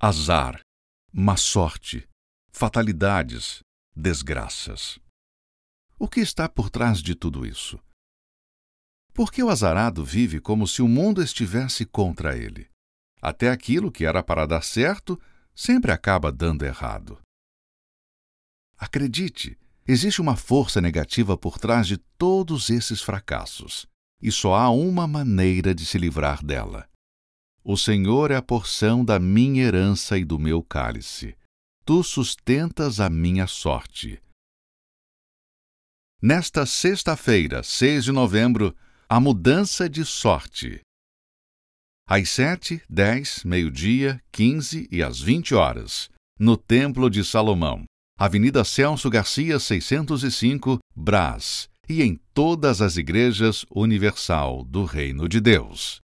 azar, má sorte, fatalidades, desgraças. O que está por trás de tudo isso? Por que o azarado vive como se o mundo estivesse contra ele? Até aquilo que era para dar certo sempre acaba dando errado. Acredite, existe uma força negativa por trás de todos esses fracassos, e só há uma maneira de se livrar dela: o Senhor é a porção da minha herança e do meu cálice. Tu sustentas a minha sorte. Nesta sexta-feira, 6 de novembro, a mudança de sorte. Às 7, 10, meio-dia, 15 e às 20 horas, no Templo de Salomão, Avenida Celso Garcia 605, Brás, e em todas as igrejas Universal do Reino de Deus.